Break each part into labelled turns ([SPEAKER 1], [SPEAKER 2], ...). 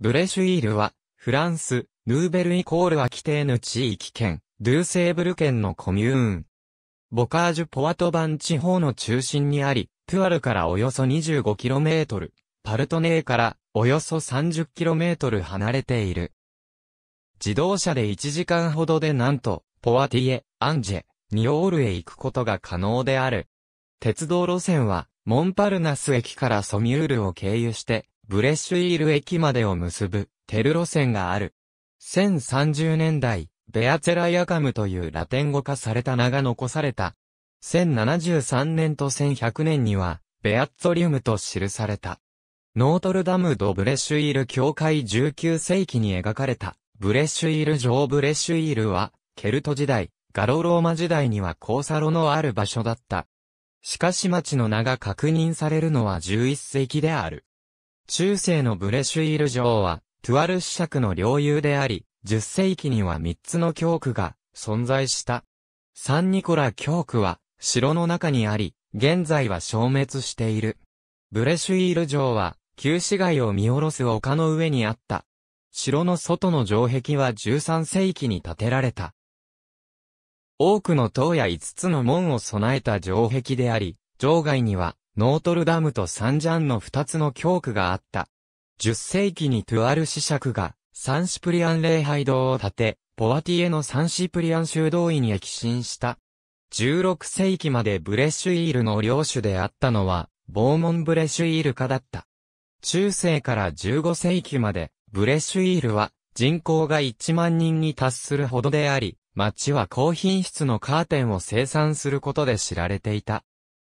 [SPEAKER 1] ブレシュイールは、フランス、ヌーベルイコールアキテーヌ地域圏、ドゥーセーブル県のコミューン。ボカージュポワトバン地方の中心にあり、プアルからおよそ 25km、パルトネーからおよそ 30km 離れている。自動車で1時間ほどでなんと、ポワティエ、アンジェ、ニオールへ行くことが可能である。鉄道路線は、モンパルナス駅からソミュールを経由して、ブレッシュイール駅までを結ぶ、テル路線がある。1030年代、ベアツェラヤカムというラテン語化された名が残された。1073年と1100年には、ベアッツォリウムと記された。ノートルダム・ド・ブレッシュイール教会19世紀に描かれた、ブレッシュイール城ブレッシュイールは、ケルト時代、ガロローマ時代には交差路のある場所だった。しかし町の名が確認されるのは11世紀である。中世のブレシュイール城は、トゥアルシ爵の領有であり、10世紀には3つの教区が存在した。サンニコラ教区は、城の中にあり、現在は消滅している。ブレシュイール城は、旧市街を見下ろす丘の上にあった。城の外の城壁は13世紀に建てられた。多くの塔や5つの門を備えた城壁であり、城外にはノートルダムとサンジャンの二つの教区があった。10世紀にトゥアル子爵がサンシプリアン礼拝堂を建て、ポワティエのサンシプリアン修道院へ寄進した。16世紀までブレシュイールの領主であったのは、ボーモンブレシュイール家だった。中世から15世紀まで、ブレシュイールは人口が1万人に達するほどであり、町は高品質のカーテンを生産することで知られていた。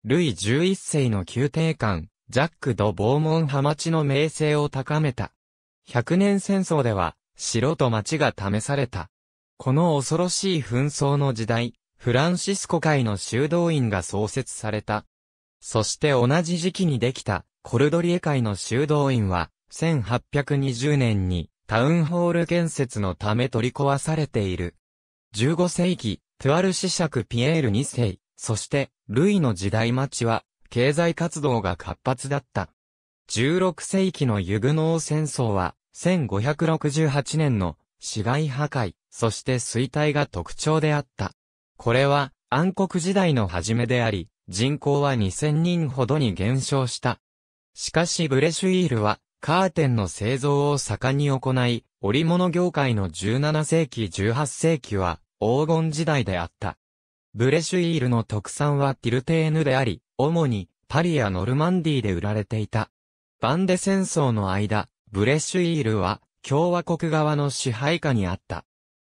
[SPEAKER 1] ルイ11世の宮廷官、ジャック・ド・ボーモンハマチの名声を高めた。百年戦争では、城と町が試された。この恐ろしい紛争の時代、フランシスコ会の修道院が創設された。そして同じ時期にできた、コルドリエ会の修道院は、1820年にタウンホール建設のため取り壊されている。15世紀、トゥアルシシャク・ピエール2世、そして、ルイの時代町は、経済活動が活発だった。16世紀のユグノー戦争は、1568年の市街破壊、そして衰退が特徴であった。これは暗黒時代の初めであり、人口は2000人ほどに減少した。しかしブレシュイールは、カーテンの製造を盛んに行い、織物業界の17世紀18世紀は黄金時代であった。ブレシュイールの特産はティルテーヌであり、主にパリやノルマンディーで売られていた。バンデ戦争の間、ブレシュイールは共和国側の支配下にあった。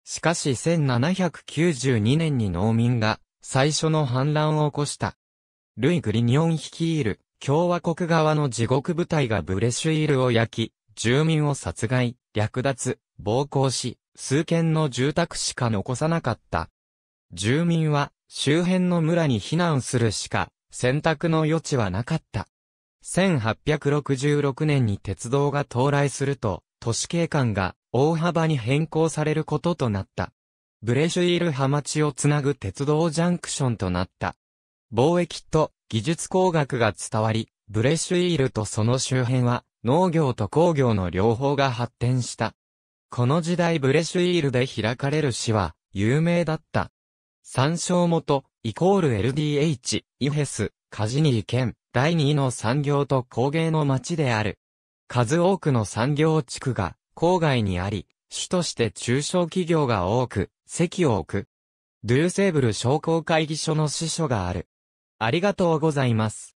[SPEAKER 1] しかし1792年に農民が最初の反乱を起こした。ルイ・グリニョン率いる共和国側の地獄部隊がブレシュイールを焼き、住民を殺害、略奪、暴行し、数件の住宅しか残さなかった。住民は周辺の村に避難するしか選択の余地はなかった。1866年に鉄道が到来すると、都市景観が大幅に変更されることとなった。ブレシュイールハチをつなぐ鉄道ジャンクションとなった。貿易と技術工学が伝わり、ブレシュイールとその周辺は農業と工業の両方が発展した。この時代ブレシュイールで開かれる市は有名だった。参照元、イコール LDH、イヘス、カジニー県、第2の産業と工芸の町である。数多くの産業地区が郊外にあり、主として中小企業が多く、席を置く。ドゥーセーブル商工会議所の支所がある。ありがとうございます。